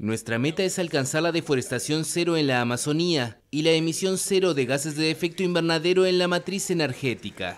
Nuestra meta es alcanzar la deforestación cero en la Amazonía y la emisión cero de gases de efecto invernadero en la matriz energética.